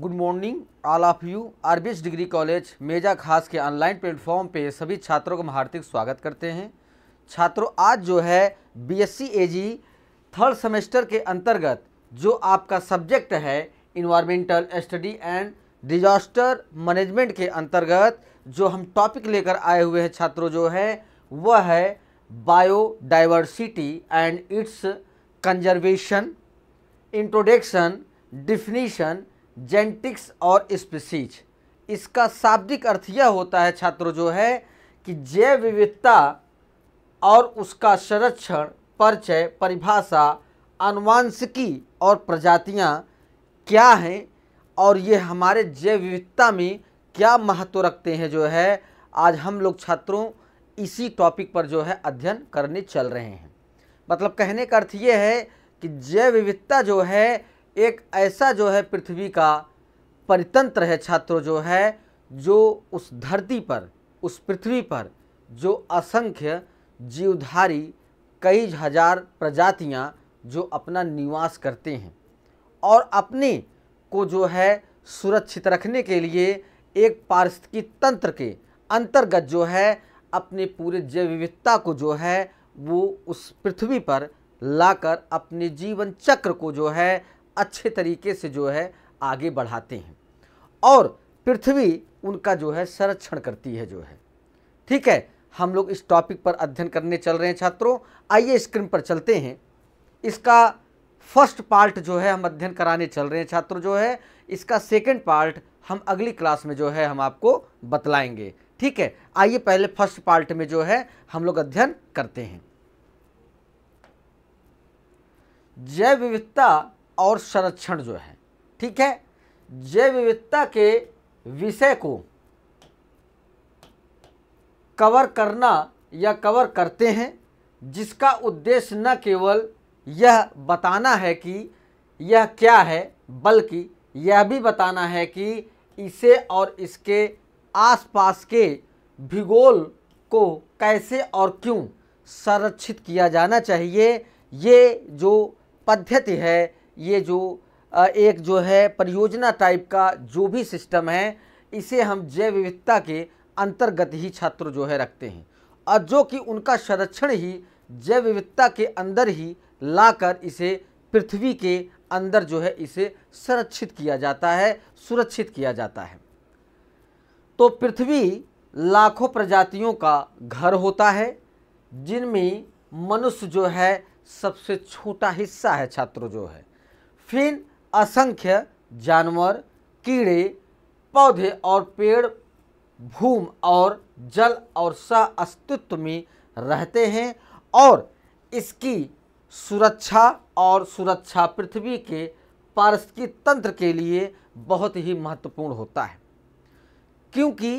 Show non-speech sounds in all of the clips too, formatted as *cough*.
good morning all of you R B S degree college Meja खास के online platform पे सभी छात्रों का हार्दिक स्वागत करते हैं छात्रों आज जो है बीएससी एजी थर्ड सेमेस्टर के अंतर्गत जो आपका सब्जेक्ट है environmental study and disaster management के अंतर्गत जो हम टॉपिक लेकर आए हुए हैं छात्रों जो है वह है biodiversity and its conservation introduction definition genetics और स्पीसीज इसका शाब्दिक अर्थ यह होता है छात्रों जो है कि जैव विविधता और उसका संरक्षण परिचय परिभाषा अनुवांशिकी और प्रजातियाँ क्या हैं और ये हमारे जैव विविधता में क्या महत्व रखते हैं जो है आज हम लोग छात्रों इसी टॉपिक पर जो है अध्ययन करने चल रहे हैं मतलब कहने का अर्थ ये है कि जैव विविधता जो है एक ऐसा जो है पृथ्वी का परितंत्र है छात्रों जो है जो उस धरती पर उस पृथ्वी पर जो असंख्य जीवधारी कई हजार प्रजातियां जो अपना निवास करते हैं और अपने को जो है सुरक्षित रखने के लिए एक पारिस्थितिकी तंत्र के अंतर्गत जो है अपने पूरे जैव विविधता को जो है वो उस पृथ्वी पर लाकर अपने जीवन चक्र को जो है अच्छे तरीके से जो है आगे बढ़ाते हैं और पृथ्वी उनका जो है संरक्षण करती है जो है ठीक है हम लोग इस टॉपिक पर अध्ययन करने चल रहे हैं छात्रों आइए स्क्रीन पर चलते हैं इसका फर्स्ट पार्ट जो है हम अध्ययन कराने चल रहे हैं छात्रों जो है इसका सेकंड पार्ट हम अगली क्लास में जो है हम आपको बतलाएंगे ठीक है आइए पहले फर्स्ट पार्ट में जो है हम लोग अध्ययन करते हैं जैव विविधता और संरक्षण जो है ठीक है जैव विविधता के विषय को कवर करना या कवर करते हैं जिसका उद्देश्य न केवल यह बताना है कि यह क्या है बल्कि यह भी बताना है कि इसे और इसके आसपास के भूगोल को कैसे और क्यों संरक्षित किया जाना चाहिए ये जो पद्धति है ये जो एक जो है परियोजना टाइप का जो भी सिस्टम है इसे हम जैव विविधता के अंतर्गत ही छात्र जो है रखते हैं और जो कि उनका संरक्षण ही जैव विविधता के अंदर ही लाकर इसे पृथ्वी के अंदर जो है इसे संरक्षित किया जाता है सुरक्षित किया जाता है तो पृथ्वी लाखों प्रजातियों का घर होता है जिनमें मनुष्य जो है सबसे छोटा हिस्सा है छात्र जो है फिर असंख्य जानवर कीड़े पौधे और पेड़ भूम और जल और सह अस्तित्व में रहते हैं और इसकी सुरक्षा और सुरक्षा पृथ्वी के पारस्की तंत्र के लिए बहुत ही महत्वपूर्ण होता है क्योंकि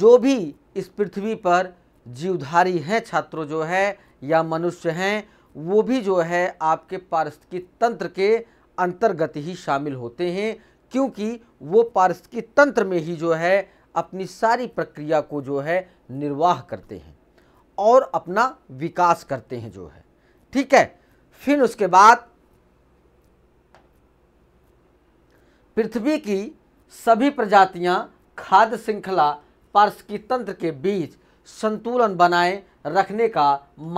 जो भी इस पृथ्वी पर जीवधारी हैं छात्रों जो है या मनुष्य हैं वो भी जो है आपके पारस्की तंत्र के अंतर्गत ही शामिल होते हैं क्योंकि वो पारिस्थितिकी तंत्र में ही जो है अपनी सारी प्रक्रिया को जो है निर्वाह करते हैं और अपना विकास करते हैं जो है ठीक है फिर उसके बाद पृथ्वी की सभी प्रजातियां खाद्य श्रृंखला पार्शिकी तंत्र के बीच संतुलन बनाए रखने का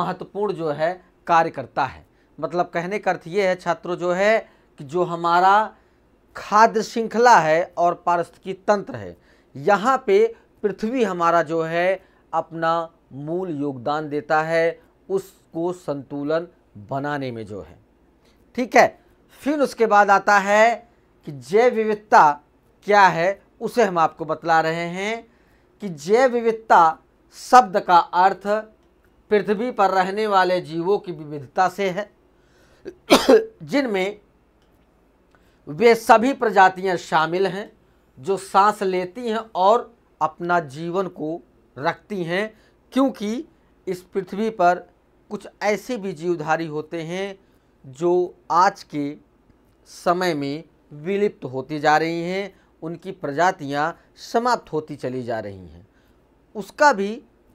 महत्वपूर्ण जो है कार्य करता है मतलब कहने का अर्थ ये है छात्रों जो है कि जो हमारा खाद्य श्रृंखला है और पारिस्थितिकी तंत्र है यहाँ पे पृथ्वी हमारा जो है अपना मूल योगदान देता है उसको संतुलन बनाने में जो है ठीक है फिर उसके बाद आता है कि जैव विविधता क्या है उसे हम आपको बतला रहे हैं कि जैव विविधता शब्द का अर्थ पृथ्वी पर रहने वाले जीवों की विविधता से है *coughs* जिनमें वे सभी प्रजातियां शामिल हैं जो सांस लेती हैं और अपना जीवन को रखती हैं क्योंकि इस पृथ्वी पर कुछ ऐसे भी जीवधारी होते हैं जो आज के समय में विलुप्त होती जा रही हैं उनकी प्रजातियां समाप्त होती चली जा रही हैं उसका भी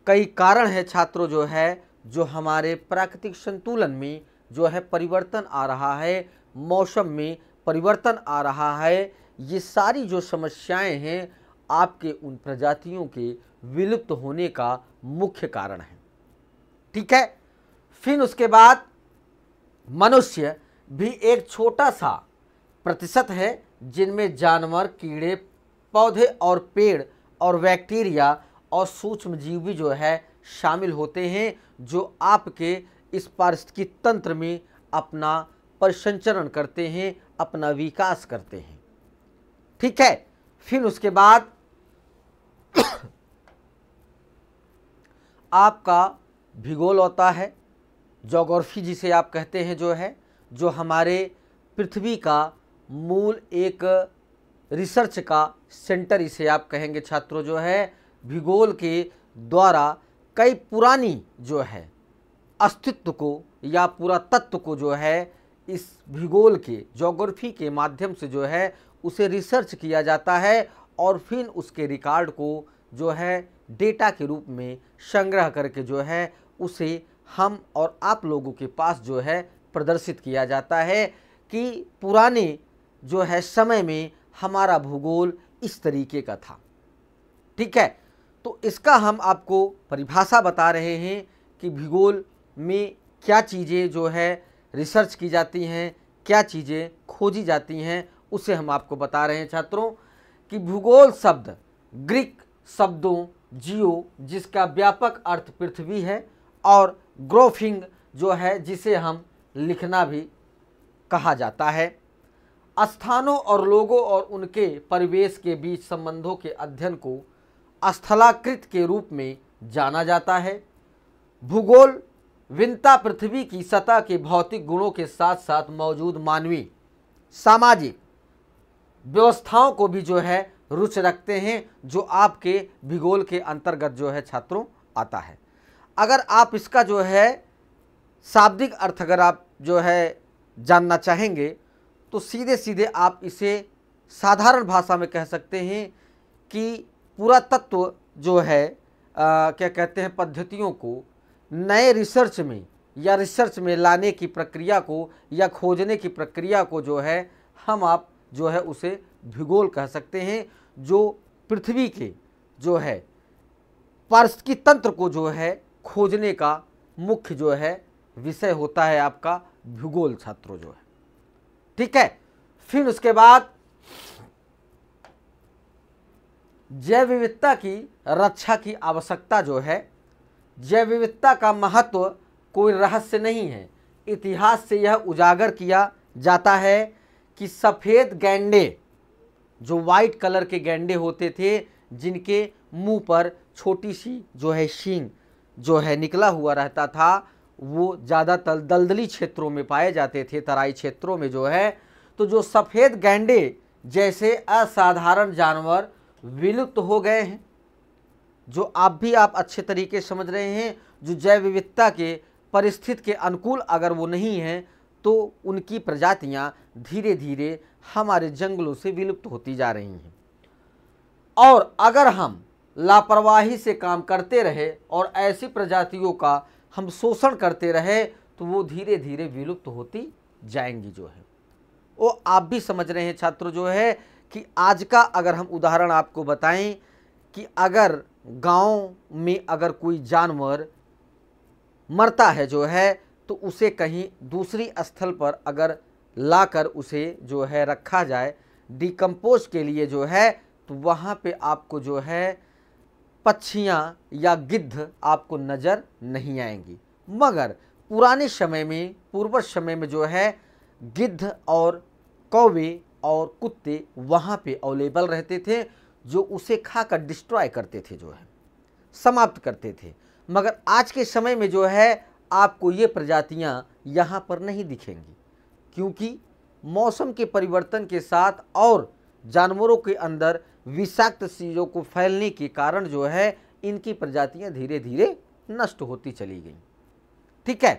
कई कारण है छात्रों जो है जो हमारे प्राकृतिक संतुलन में जो है परिवर्तन आ रहा है मौसम में परिवर्तन आ रहा है ये सारी जो समस्याएं हैं आपके उन प्रजातियों के विलुप्त होने का मुख्य कारण है ठीक है फिर उसके बाद मनुष्य भी एक छोटा सा प्रतिशत है जिनमें जानवर कीड़े पौधे और पेड़ और बैक्टीरिया और सूक्ष्म जीव भी जो है शामिल होते हैं जो आपके इस पारिस्थितिकी तंत्र में अपना पर संचरण करते हैं अपना विकास करते हैं ठीक है फिर उसके बाद *coughs* आपका भूगोल होता है जोग्राफी जिसे आप कहते हैं जो है जो हमारे पृथ्वी का मूल एक रिसर्च का सेंटर इसे आप कहेंगे छात्रों जो है भूगोल के द्वारा कई पुरानी जो है अस्तित्व को या पूरा तत्व को जो है इस भूगोल के जोग्राफी के माध्यम से जो है उसे रिसर्च किया जाता है और फिर उसके रिकॉर्ड को जो है डेटा के रूप में संग्रह करके जो है उसे हम और आप लोगों के पास जो है प्रदर्शित किया जाता है कि पुराने जो है समय में हमारा भूगोल इस तरीके का था ठीक है तो इसका हम आपको परिभाषा बता रहे हैं कि भूगोल में क्या चीज़ें जो है रिसर्च की जाती हैं क्या चीज़ें खोजी जाती हैं उसे हम आपको बता रहे हैं छात्रों कि भूगोल शब्द ग्रीक शब्दों जियो जिसका व्यापक अर्थ पृथ्वी है और ग्रोफिंग जो है जिसे हम लिखना भी कहा जाता है स्थानों और लोगों और उनके परिवेश के बीच संबंधों के अध्ययन को स्थलाकृत के रूप में जाना जाता है भूगोल विनता पृथ्वी की सतह के भौतिक गुणों के साथ साथ मौजूद मानवीय सामाजिक व्यवस्थाओं को भी जो है रुचि रखते हैं जो आपके भूगोल के अंतर्गत जो है छात्रों आता है अगर आप इसका जो है शाब्दिक अर्थ अगर आप जो है जानना चाहेंगे तो सीधे सीधे आप इसे साधारण भाषा में कह सकते हैं कि पुरातत्व जो है आ, क्या कहते हैं पद्धतियों को नए रिसर्च में या रिसर्च में लाने की प्रक्रिया को या खोजने की प्रक्रिया को जो है हम आप जो है उसे भूगोल कह सकते हैं जो पृथ्वी के जो है पारिस्थितिकी तंत्र को जो है खोजने का मुख्य जो है विषय होता है आपका भूगोल छात्रों जो है ठीक है फिर उसके बाद जैव विविधता की रक्षा की आवश्यकता जो है जैव विविधता का महत्व कोई रहस्य नहीं है इतिहास से यह उजागर किया जाता है कि सफ़ेद गैंडे जो वाइट कलर के गैंडे होते थे जिनके मुंह पर छोटी सी जो है शींग जो है निकला हुआ रहता था वो ज़्यादातर दलदली क्षेत्रों में पाए जाते थे तराई क्षेत्रों में जो है तो जो सफ़ेद गैंडे जैसे असाधारण जानवर विलुप्त हो गए हैं जो आप भी आप अच्छे तरीके समझ रहे हैं जो जैव विविधता के परिस्थिति के अनुकूल अगर वो नहीं हैं तो उनकी प्रजातियां धीरे धीरे हमारे जंगलों से विलुप्त होती जा रही हैं और अगर हम लापरवाही से काम करते रहे और ऐसी प्रजातियों का हम शोषण करते रहे तो वो धीरे धीरे विलुप्त होती जाएंगी जो है वो आप भी समझ रहे हैं छात्रों जो है कि आज का अगर हम उदाहरण आपको बताएं कि अगर गांव में अगर कोई जानवर मरता है जो है तो उसे कहीं दूसरी स्थल पर अगर लाकर उसे जो है रखा जाए डिकम्पोज के लिए जो है तो वहाँ पे आपको जो है पक्षियाँ या गिद्ध आपको नज़र नहीं आएंगी मगर पुराने समय में पूर्वज समय में जो है गिद्ध और कौवे और कुत्ते वहाँ पे अवेलेबल रहते थे जो उसे खाकर डिस्ट्रॉय करते थे जो है समाप्त करते थे मगर आज के समय में जो है आपको ये प्रजातियाँ यहाँ पर नहीं दिखेंगी क्योंकि मौसम के परिवर्तन के साथ और जानवरों के अंदर विषाक्त चीज़ों को फैलने के कारण जो है इनकी प्रजातियाँ धीरे धीरे नष्ट होती चली गई ठीक है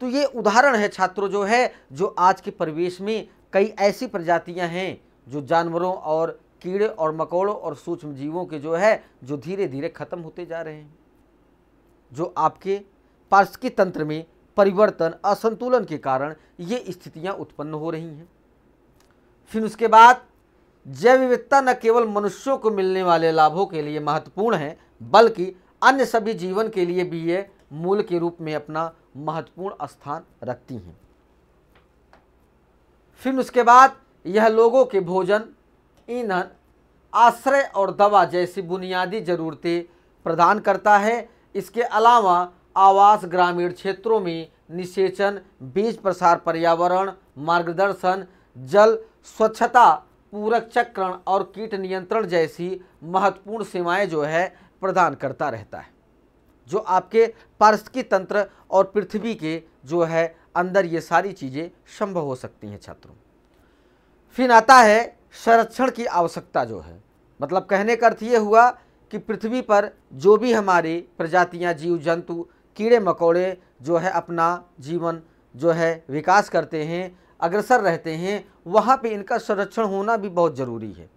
तो ये उदाहरण है छात्रों जो है जो आज के परिवेश में कई ऐसी प्रजातियाँ हैं जो जानवरों और कीड़े और मकोड़ों और सूक्ष्म जीवों के जो है जो धीरे धीरे खत्म होते जा रहे हैं जो आपके पार्श्विकी तंत्र में परिवर्तन असंतुलन के कारण ये स्थितियां उत्पन्न हो रही हैं फिर उसके बाद जैव विविधता न केवल मनुष्यों को मिलने वाले लाभों के लिए महत्वपूर्ण है बल्कि अन्य सभी जीवन के लिए भी ये मूल के रूप में अपना महत्वपूर्ण स्थान रखती हैं फिर उसके बाद यह लोगों के भोजन ईंधन आश्रय और दवा जैसी बुनियादी ज़रूरतें प्रदान करता है इसके अलावा आवास ग्रामीण क्षेत्रों में निषेचन बीज प्रसार पर्यावरण मार्गदर्शन जल स्वच्छता पूरक चक्रण और कीट नियंत्रण जैसी महत्वपूर्ण सेवाएं जो है प्रदान करता रहता है जो आपके पारिस्थिकी तंत्र और पृथ्वी के जो है अंदर ये सारी चीज़ें संभव हो सकती हैं छात्रों फिर आता है संरक्षण की आवश्यकता जो है मतलब कहने का अर्थ ये हुआ कि पृथ्वी पर जो भी हमारी प्रजातियाँ जीव जंतु कीड़े मकोड़े जो है अपना जीवन जो है विकास करते हैं अग्रसर रहते हैं वहाँ पे इनका संरक्षण होना भी बहुत ज़रूरी है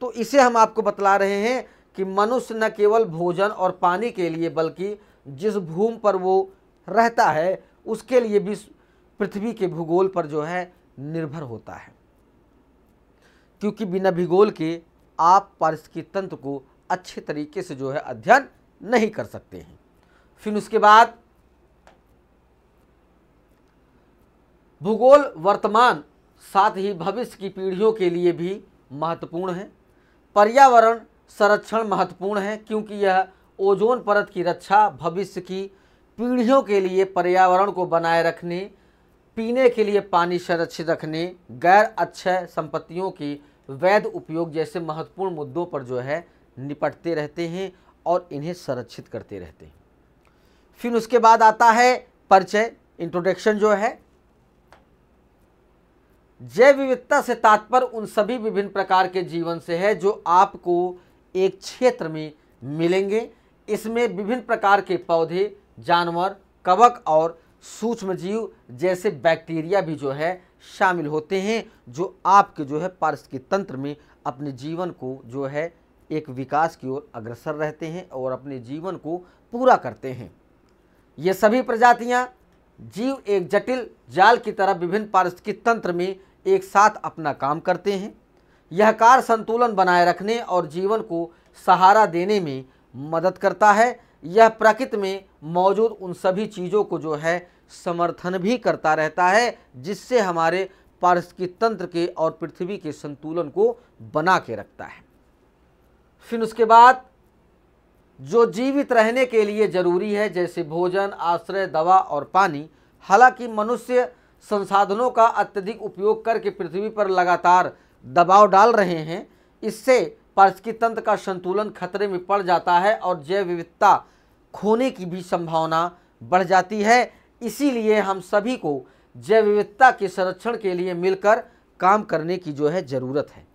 तो इसे हम आपको बतला रहे हैं कि मनुष्य न केवल भोजन और पानी के लिए बल्कि जिस भूमि पर वो रहता है उसके लिए भी पृथ्वी के भूगोल पर जो है निर्भर होता है क्योंकि बिना भूगोल के आप पारिस्थितिक तंत्र को अच्छे तरीके से जो है अध्ययन नहीं कर सकते हैं फिर उसके बाद भूगोल वर्तमान साथ ही भविष्य की पीढ़ियों के लिए भी महत्वपूर्ण है पर्यावरण संरक्षण महत्वपूर्ण है क्योंकि यह ओजोन परत की रक्षा भविष्य की पीढ़ियों के लिए पर्यावरण को बनाए रखने पीने के लिए पानी संरक्षित रखने गैर अक्षय संपत्तियों की वैध उपयोग जैसे महत्वपूर्ण मुद्दों पर जो है निपटते रहते हैं और इन्हें संरक्षित करते रहते हैं फिर उसके बाद आता है परिचय इंट्रोडक्शन जो है जैव विविधता से तात्पर्य उन सभी विभिन्न प्रकार के जीवन से है जो आपको एक क्षेत्र में मिलेंगे इसमें विभिन्न प्रकार के पौधे जानवर कवक और सूक्ष्म जीव जैसे बैक्टीरिया भी जो है शामिल होते हैं जो आपके जो है पारिस्थितिक तंत्र में अपने जीवन को जो है एक विकास की ओर अग्रसर रहते हैं और अपने जीवन को पूरा करते हैं ये सभी प्रजातियाँ जीव एक जटिल जाल की तरह विभिन्न पारिस्थितिक तंत्र में एक साथ अपना काम करते हैं यह कार्य संतुलन बनाए रखने और जीवन को सहारा देने में मदद करता है यह प्रकृति में मौजूद उन सभी चीज़ों को जो है समर्थन भी करता रहता है जिससे हमारे पारिस्थितिक तंत्र के और पृथ्वी के संतुलन को बना के रखता है फिर उसके बाद जो जीवित रहने के लिए जरूरी है जैसे भोजन आश्रय दवा और पानी हालांकि मनुष्य संसाधनों का अत्यधिक उपयोग करके पृथ्वी पर लगातार दबाव डाल रहे हैं इससे पारिस्थितिक तंत्र का संतुलन खतरे में पड़ जाता है और जैव विविधता खोने की भी संभावना बढ़ जाती है इसीलिए हम सभी को जैव विविधता के संरक्षण के लिए मिलकर काम करने की जो है ज़रूरत है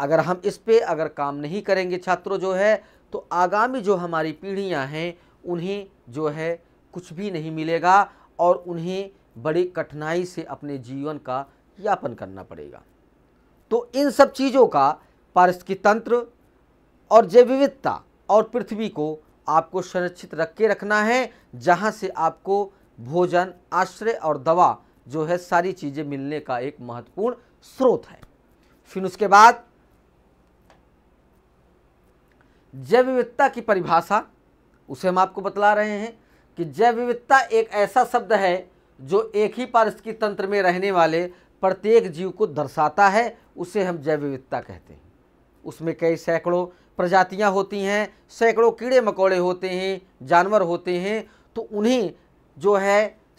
अगर हम इस पे अगर काम नहीं करेंगे छात्रों जो है तो आगामी जो हमारी पीढ़ियां हैं उन्हें जो है कुछ भी नहीं मिलेगा और उन्हें बड़ी कठिनाई से अपने जीवन का यापन करना पड़ेगा तो इन सब चीज़ों का पारिस्थितिक तंत्र और जैव विविधता और पृथ्वी को आपको संरक्षित रख के रखना है जहाँ से आपको भोजन आश्रय और दवा जो है सारी चीज़ें मिलने का एक महत्वपूर्ण स्रोत है फिर उसके बाद जैव विविधता की परिभाषा उसे हम आपको बतला रहे हैं कि जैव विविधता एक ऐसा शब्द है जो एक ही पारिस्थितिक तंत्र में रहने वाले प्रत्येक जीव को दर्शाता है उसे हम जैव विविधता कहते हैं उसमें कई सैकड़ों प्रजातियां होती हैं सैकड़ों कीड़े मकोड़े होते हैं जानवर होते हैं तो उन्हें जो है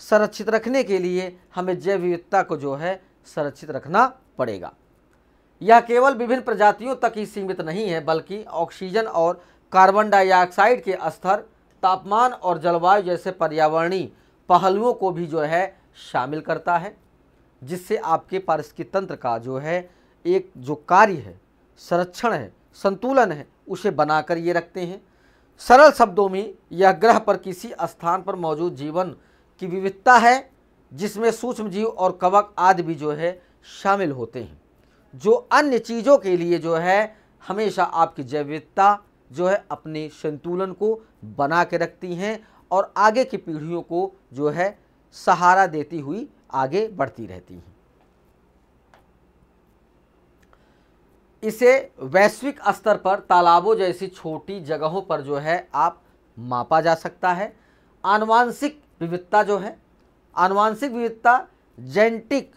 संरक्षित रखने के लिए हमें जैव विविधता को जो है संरक्षित रखना पड़ेगा यह केवल विभिन्न प्रजातियों तक ही सीमित नहीं है बल्कि ऑक्सीजन और कार्बन डाइऑक्साइड के स्तर तापमान और जलवायु जैसे पर्यावरणीय पहलुओं को भी जो है शामिल करता है जिससे आपके पारिस्थितिक तंत्र का जो है एक जो कार्य है संरक्षण है संतुलन है उसे बनाकर ये रखते हैं सरल शब्दों में यह ग्रह पर किसी स्थान पर मौजूद जीवन की विविधता है जिसमें सूक्ष्म जीव और कवक आदि भी जो है शामिल होते हैं जो अन्य चीज़ों के लिए जो है हमेशा आपकी जैविकता जो है अपने संतुलन को बना के रखती हैं और आगे की पीढ़ियों को जो है सहारा देती हुई आगे बढ़ती रहती हैं इसे वैश्विक स्तर पर तालाबों जैसी छोटी जगहों पर जो है आप मापा जा सकता है आनुवांशिक विविधता जो है आनुवांशिक विविधता जेनेटिक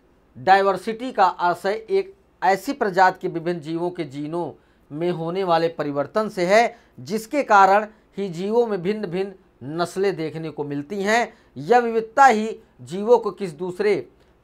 डाइवर्सिटी का आशय एक ऐसी प्रजाति के विभिन्न जीवों के जीनों में होने वाले परिवर्तन से है जिसके कारण ही जीवों में भिन्न भिन्न नस्लें देखने को मिलती हैं यह विविधता ही जीवों को किस दूसरे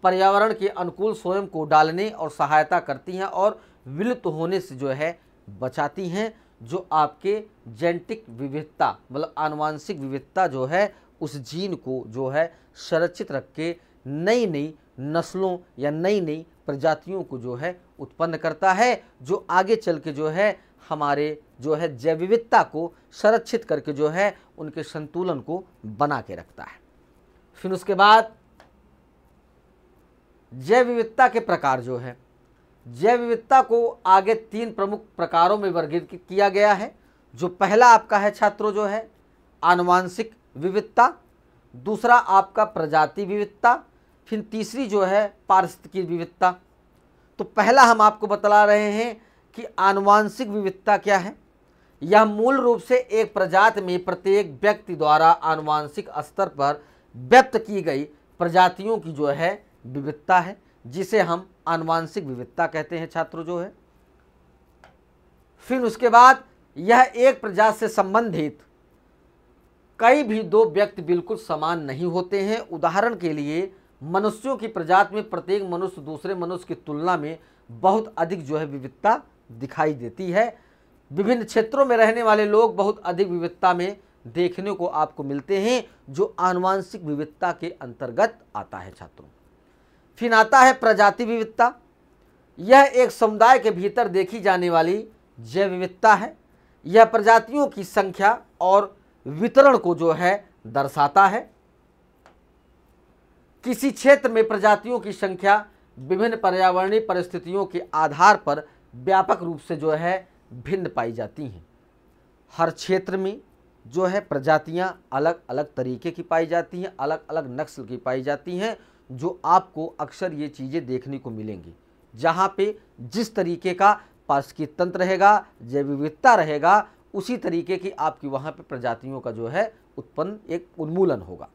पर्यावरण के अनुकूल स्वयं को डालने और सहायता करती हैं और विलुप्त होने से जो है बचाती हैं जो आपके जेनेटिक विविधता मतलब आनुवांशिक विविधता जो है उस जीन को जो है संरक्षित रख के नई नई नस्लों या नई नई प्रजातियों को जो है उत्पन्न करता है जो आगे चल के जो है हमारे जो है जैव विविधता को संरक्षित करके जो है उनके संतुलन को बना के रखता है फिर उसके बाद जैव विविधता के प्रकार जो है जैव विविधता को आगे तीन प्रमुख प्रकारों में वर्गीकृत किया गया है जो पहला आपका है छात्रों जो है आनुवांशिक विविधता दूसरा आपका प्रजाति विविधता फिर तीसरी जो है पारिस्थितिकी विविधता तो पहला हम आपको बतला रहे हैं कि आनुवांशिक विविधता क्या है यह मूल रूप से एक प्रजाति में प्रत्येक व्यक्ति द्वारा आनुवांशिक स्तर पर व्यक्त की गई प्रजातियों की जो है विविधता है जिसे हम आनुवांशिक विविधता कहते हैं छात्रों जो है फिर उसके बाद यह एक प्रजात से संबंधित कई भी दो व्यक्ति बिल्कुल समान नहीं होते हैं उदाहरण के लिए मनुष्यों की प्रजात में प्रत्येक मनुष्य दूसरे मनुष्य की तुलना में बहुत अधिक जो है विविधता दिखाई देती है विभिन्न क्षेत्रों में रहने वाले लोग बहुत अधिक विविधता में देखने को आपको मिलते हैं जो आनुवांशिक विविधता के अंतर्गत आता है छात्रों फिर आता है प्रजाति विविधता यह एक समुदाय के भीतर देखी जाने वाली जैव विविधता है यह प्रजातियों की संख्या और वितरण को जो है दर्शाता है किसी क्षेत्र में प्रजातियों की संख्या विभिन्न पर्यावरणीय परिस्थितियों के आधार पर व्यापक रूप से जो है भिन्न पाई जाती हैं हर क्षेत्र में जो है प्रजातियां अलग अलग तरीके की पाई जाती हैं अलग अलग नस्ल की पाई जाती हैं जो आपको अक्सर ये चीज़ें देखने को मिलेंगी जहाँ पे जिस तरीके का पारस्कित तंत्र रहेगा जैव विविधता रहेगा उसी तरीके की आपकी वहाँ पे प्रजातियों का जो है उत्पन्न एक उन्मूलन होगा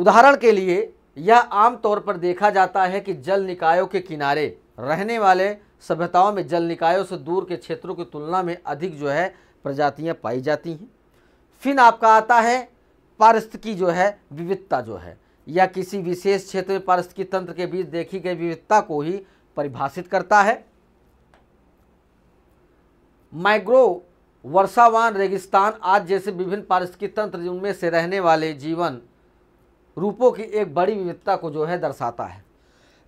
उदाहरण के लिए यह आमतौर पर देखा जाता है कि जल निकायों के किनारे रहने वाले सभ्यताओं में जल निकायों से दूर के क्षेत्रों की तुलना में अधिक जो है प्रजातियाँ पाई जाती हैं फिर आपका आता है पारिस्थिकी जो है विविधता जो है या किसी विशेष क्षेत्र में पारिस्थितिकी तंत्र के बीच देखी गई विविधता को ही परिभाषित करता है माइग्रो वर्षावान रेगिस्तान आज जैसे विभिन्न पारिस्थितिकी तंत्र उनमें से रहने वाले जीवन रूपों की एक बड़ी विविधता को जो है दर्शाता है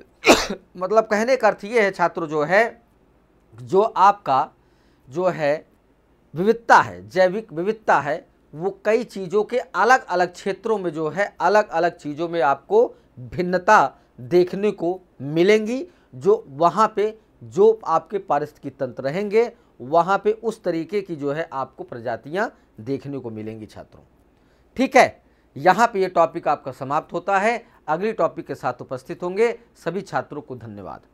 *coughs* मतलब कहने का अर्थ ये है छात्र जो है जो आपका जो है विविधता है जैविक विविधता है वो कई चीज़ों के अलग अलग क्षेत्रों में जो है अलग अलग चीज़ों में आपको भिन्नता देखने को मिलेंगी जो वहाँ पे जो आपके पारिस्थितिकी तंत्र रहेंगे वहाँ पे उस तरीके की जो है आपको प्रजातियाँ देखने को मिलेंगी छात्रों ठीक है यहाँ पे ये टॉपिक आपका समाप्त होता है अगली टॉपिक के साथ उपस्थित होंगे सभी छात्रों को धन्यवाद